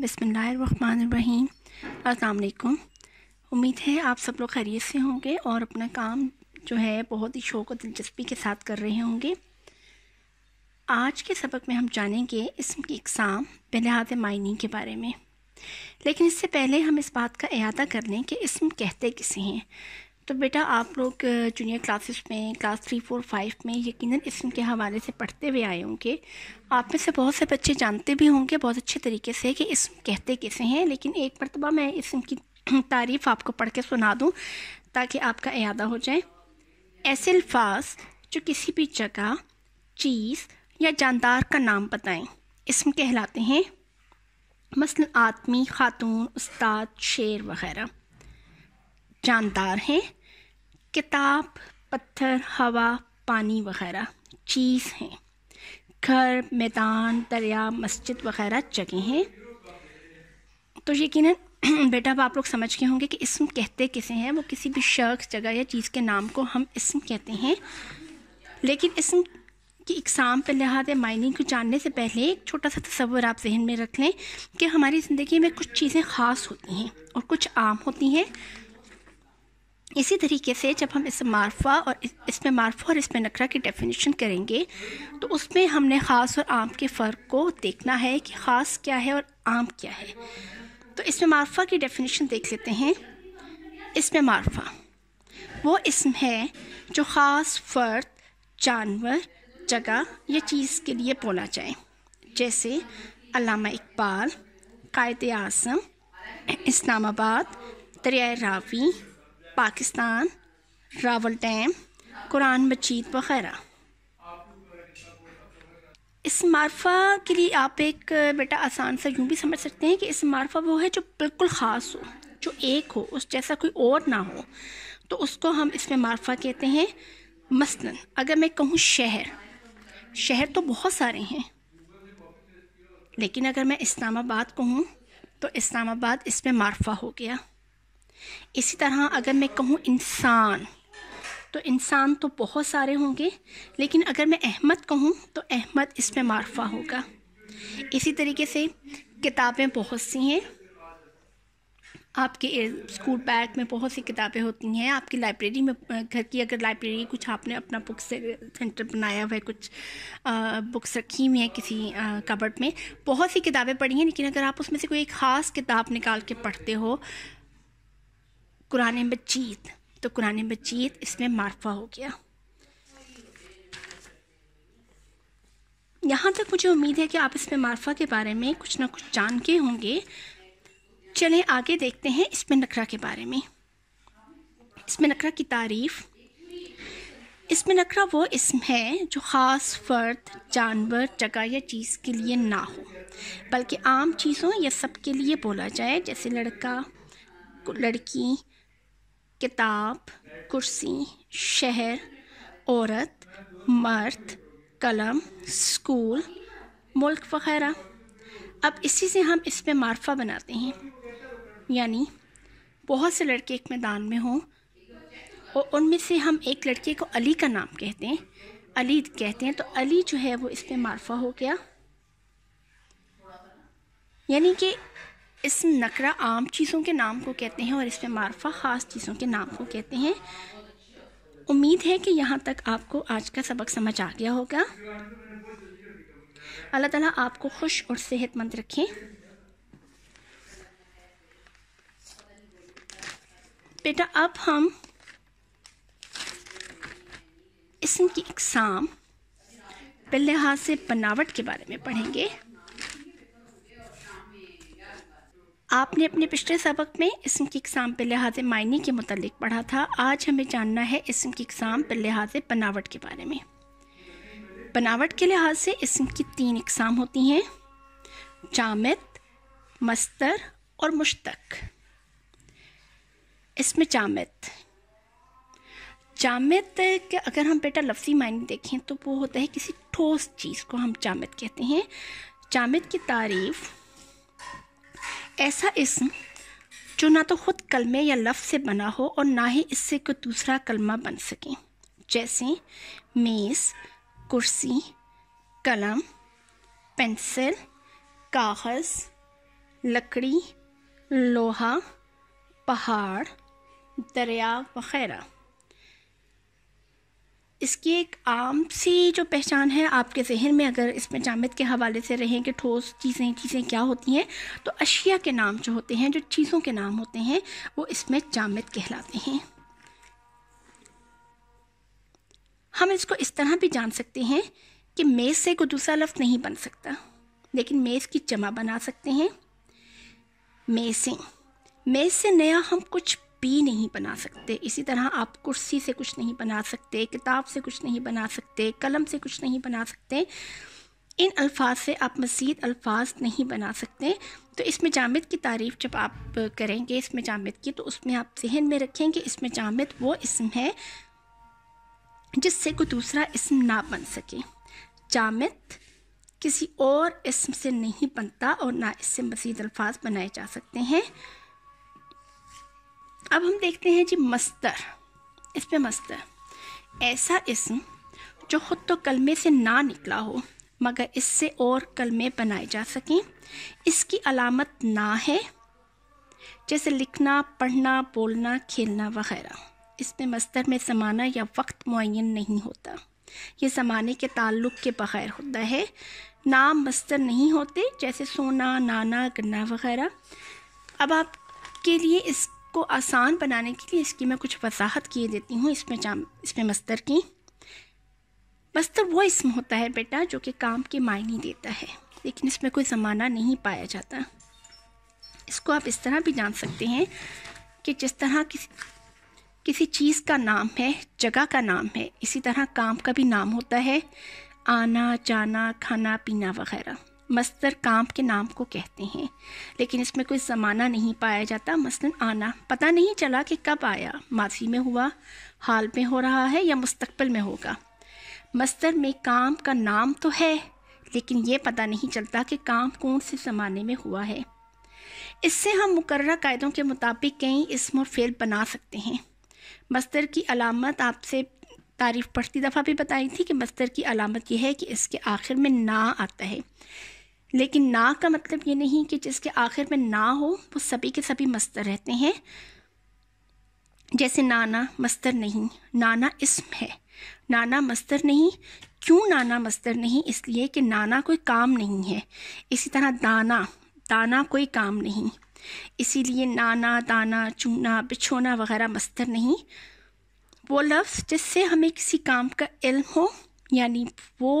बिसमीम अलकुम उम्मीद है आप सब लोग खैरियत से होंगे और अपना काम जो है बहुत ही शौक़ और दिलचस्पी के साथ कर रहे होंगे आज के सबक में हम जानेंगे इसम की इकसाम बलहात मायनी के बारे में लेकिन इससे पहले हम इस बात का अहाता कर लें कि इसम कहते किसे हैं तो बेटा आप लोग जूनियर क्लासेस में क्लास थ्री फोर फाइव में यकीनन इसम के हवाले से पढ़ते हुए आए होंगे आप में से बहुत से बच्चे जानते भी होंगे बहुत अच्छे तरीके से कि इसम कहते कैसे हैं लेकिन एक मरतबा मैं इसम की तारीफ़ आपको पढ़ के सुना दूँ ताकि आपका अदा हो जाए ऐसे अल्फाज जो किसी भी जगह चीज़ या जानदार का नाम बताएँ इसम कहलाते हैं मसल आदमी खातून उस्ताद शेर वगैरह जानदार हैं किताब पत्थर हवा पानी वगैरह चीज़ हैं घर मैदान दरिया मस्जिद वगैरह जगह हैं तो यकीन बेटा अब आप लोग समझ के होंगे कि इसम कहते किसे हैं वो किसी भी शख्स जगह या चीज़ के नाम को हम इसम कहते हैं लेकिन इसम की इकसाम पर लिहाज माइनिंग मायने को जानने से पहले एक छोटा सा तस्वर आप जहन में रख लें कि हमारी ज़िंदगी में कुछ चीज़ें ख़ास होती हैं और कुछ आम होती हैं इसी तरीके से जब हम इस मारफा और इसमें मारफा और इसमें नकरा की डेफिनेशन करेंगे तो उसमें हमने ख़ास और आम के फ़र्क को देखना है कि ख़ास क्या है और आम क्या है तो इसमें मारफा की डेफिनेशन देख लेते हैं इसमें मारफा वो इसम है जो ख़ास फ़र्द जानवर जगह या चीज़ के लिए बोला जाए जैसे अलामा इकबाल कायद आज़म इस्लामाबाद दरिया रावी पाकिस्तान रावल डैम कुरान मजीद वगैरह इस मार्फा के लिए आप एक बेटा आसान सा यूँ भी समझ सकते हैं कि इस मार्फा वो है जो बिल्कुल ख़ास हो जो एक हो उस जैसा कोई और ना हो तो उसको हम इसमें मार्फा कहते हैं मसलन अगर मैं कहूँ शहर शहर तो बहुत सारे हैं लेकिन अगर मैं इस्लामाबाद कहूँ तो इस्लामाबाद इसमें मार्फा हो गया इसी तरह अगर मैं कहूँ इंसान तो इंसान तो बहुत सारे होंगे लेकिन अगर मैं अहमद कहूँ तो अहमद इसमें मारफा होगा इसी तरीके से किताबें बहुत सी हैं आपके स्कूल बैग में बहुत सी किताबें होती हैं आपकी लाइब्रेरी में घर की अगर लाइब्रेरी कुछ आपने अपना बुक सेंटर बनाया हुआ है कुछ बुक्स रखी हुई हैं किसी कबर्ड में बहुत सी किताबें पढ़ी हैं लेकिन अगर आप उसमें से कोई ख़ास किताब निकाल के पढ़ते हो कुरान मजीद तो कुरान मजीद इसमें मारफा हो गया यहाँ तक मुझे उम्मीद है कि आप इसमें मारफा के बारे में कुछ ना कुछ जान के होंगे चले आगे देखते हैं इसमें नखरा के बारे में इसमें नखरा की तारीफ़ इसमें नखरा वो इसम है जो ख़ास फ़र्द जानवर जगह या चीज़ के लिए ना हो बल्कि आम चीज़ों या सब के लिए बोला जाए जैसे लड़का लड़की किताब कुर्सी शहर औरत मर्द कलम स्कूल मुल्क वगैरह अब इसी से हम इस पर मार्फा बनाते हैं यानी बहुत से लड़के एक मैदान में हों और उनमें से हम एक लड़के को अली का नाम कहते हैं अली कहते हैं तो अली जो है वो इस पर मार्फा हो गया यानी कि इस नकरा आम चीज़ों के नाम को कहते हैं और इसमें मारफा ख़ास चीज़ों के नाम को कहते हैं उम्मीद है कि यहाँ तक आपको आज का सबक समझ आ गया होगा अल्लाह ताला आपको खुश और सेहतमंद रखें बेटा अब हम इसम की इकसाम बिल हाथ से बनावट के बारे में पढ़ेंगे आपने अपने पिछले सबक में इसम की इकसाम पर लिहाज मायने के मतलब पढ़ा था आज हमें जानना है इसम की इकसाम पर लिहाज बनावट के बारे में बनावट के लिहाज से इसम की तीन इकसाम होती हैं जामद मस्तर और मुश्तक इसमें जामद जामद के अगर हम बेटा लफ्ज़ी मायने देखें तो वो होता है किसी ठोस चीज़ को हम जामद कहते हैं जामद की तारीफ़ ऐसा इसम जो ना तो ख़ुद कलमे या लफ्ज़ से बना हो और ना ही इससे कोई दूसरा कलमा बन सके जैसे मेज़ कुर्सी कलम पेंसिल कागज़ लकड़ी लोहा पहाड़ दरिया वगैरह इसकी एक आम सी जो पहचान है आपके जहन में अगर इसमें जामद के हवाले से रहें कि ठोस चीज़ें चीज़ें क्या होती हैं तो अशिया के नाम जो होते हैं जो चीज़ों के नाम होते हैं वो इसमें जामद कहलाते हैं हम इसको इस तरह भी जान सकते हैं कि मेज़ से कोई दूसरा लफ्ज़ नहीं बन सकता लेकिन मेज़ की जमा बना सकते हैं मेसिंग मेज़ से नया हम कुछ भी नहीं बना सकते इसी तरह आप कुर्सी से कुछ नहीं बना सकते किताब से कुछ नहीं बना सकते कलम से कुछ नहीं बना सकते इन अल्फाज से आप मज़ीद अल्फाज नहीं बना सकते तो इसमें जामद की तारीफ़ जब आप करेंगे इसमें जामद की तो उसमें आप जहन में रखेंगे इसमें जामद वो इसम है जिससे कोई दूसरा इसम ना बन सके जामद किसी और इसम से नहीं बनता और ना इससे मज़ीद अल्फाज बनाए जा सकते हैं अब हम देखते हैं जी मस्तर इस पे मस्तर ऐसा इसम जो ख़ुद तो कलमे से ना निकला हो मगर इससे और कलमे बनाए जा सकें इसकी अलामत ना है जैसे लिखना पढ़ना बोलना खेलना वगैरह इस पे मस्तर में ज़माना या वक्त मुन नहीं होता ये ज़माने के ताल्लुक़ के बग़ैर होता है नाम मस्तर नहीं होते जैसे सोना नाना गन्ना वगैरह अब आप के लिए इस को आसान बनाने के लिए इसकी मैं कुछ वजाहत किए देती हूँ इसमें जाम इसमें मस्तर की मस्तर वो इसम होता है बेटा जो कि काम के मायने देता है लेकिन इसमें कोई ज़माना नहीं पाया जाता इसको आप इस तरह भी जान सकते हैं कि जिस तरह किसी किसी चीज़ का नाम है जगह का नाम है इसी तरह काम का भी नाम होता है आना जाना खाना पीना वगैरह मस्तर काम के नाम को कहते हैं लेकिन इसमें कोई ज़माना नहीं पाया जाता मसलन आना पता नहीं चला कि कब आया माजी में हुआ हाल में हो रहा है या मुस्तबिल में होगा मस्तर में काम का नाम तो है लेकिन ये पता नहीं चलता कि काम कौन से ज़माने में हुआ है इससे हम मुकर कायदों के मुताबिक कई इसम और फेल बना सकते हैं मस्तर की अलामत आपसे तारीफ पढ़ती दफ़ा भी बताई थी कि मस्तर की अलामत यह है कि इसके आखिर में ना आता है लेकिन ना का मतलब ये नहीं कि जिसके आखिर में ना हो वो सभी के सभी मस्तर रहते हैं जैसे नाना मस्तर नहीं नाना इसम है नाना मस्तर नहीं क्यों नाना मस्तर नहीं इसलिए कि नाना कोई काम नहीं है इसी तरह दाना दाना कोई काम नहीं इसीलिए नाना दाना चूना बिछोना वगैरह मस्तर नहीं वो लफ्ज़ जिससे हमें किसी काम का इल्म हो यानी वो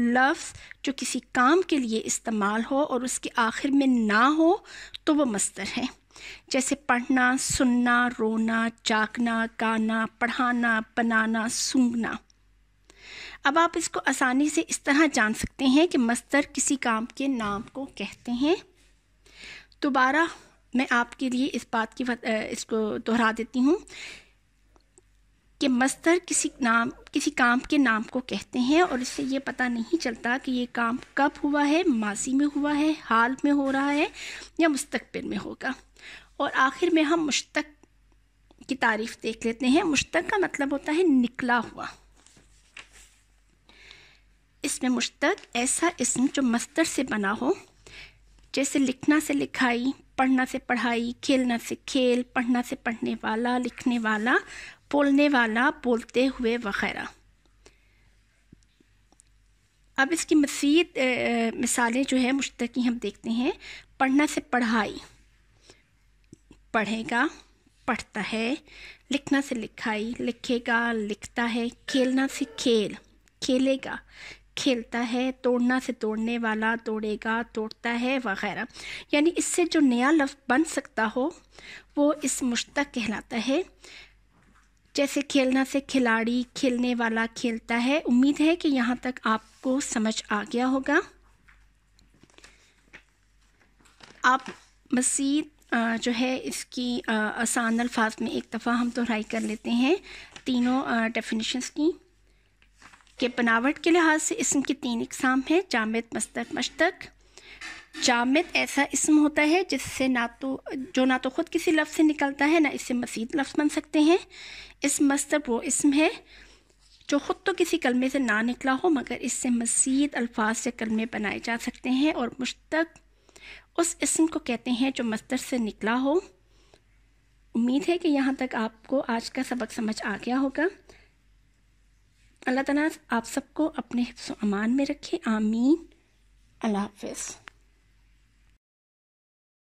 लफ्ज़ जो किसी काम के लिए इस्तेमाल हो और उसके आखिर में ना हो तो वो मस्तर है जैसे पढ़ना सुनना रोना जागना गाना पढ़ाना बनाना सूंघना अब आप इसको आसानी से इस तरह जान सकते हैं कि मस्तर किसी काम के नाम को कहते हैं दोबारा मैं आपके लिए इस बात की इसको दोहरा देती हूँ कि मस्तर किसी नाम किसी काम के नाम को कहते हैं और इससे ये पता नहीं चलता कि ये काम कब हुआ है माजी में हुआ है हाल में हो रहा है या मुस्तबिल में होगा और आखिर में हम मुश्तक की तारीफ देख लेते हैं मुश्तक का मतलब होता है निकला हुआ इसमें मुश्तक ऐसा इसम जो मस्तर से बना हो जैसे लिखना से लिखाई पढ़ना से पढ़ाई खेलना से खेल पढ़ना से पढ़ने वाला लिखने वाला बोलने वाला बोलते हुए वगैरह अब इसकी मसीद मिसालें जो है मुश्तकी हम देखते हैं पढ़ना से पढ़ाई पढ़ेगा पढ़ता है लिखना से लिखाई लिखेगा लिखता है खेलना से खेल खेलेगा खेलता है तोड़ना से तोड़ने वाला तोड़ेगा तोड़ता है वगैरह यानी इससे जो नया लफ्ज़ बन सकता हो वो इस मुश्तक कहलाता है जैसे खेलना से खिलाड़ी खेलने वाला खेलता है उम्मीद है कि यहाँ तक आपको समझ आ गया होगा आप मसीद जो है इसकी आसान अल्फाज में एक दफ़ा हम दोहराई कर लेते हैं तीनों डेफिनेशंस की के बनावट के लिहाज से इसम की तीन इकसाम हैं जामद मस्तक मशतक जामद ऐसा इसम होता है जिससे ना तो जो ना तो ख़ुद किसी लफ्ज़ से निकलता है ना इससे मसीद लफ्ज़ बन सकते हैं इस मस्तक वो इसम है जो ख़ुद तो किसी कलमे से ना निकला हो मगर इससे मसीद अल्फाज से कलमे बनाए जा सकते हैं और मुश्तक उस इसम को कहते हैं जो मस्तर से निकला हो उम्मीद है कि यहाँ तक आपको आज का सबक समझ आ गया होगा अल्लाह तला आप सबको अपने हिफ्स अमान में रखे आमीन अल्लाह हाफिज़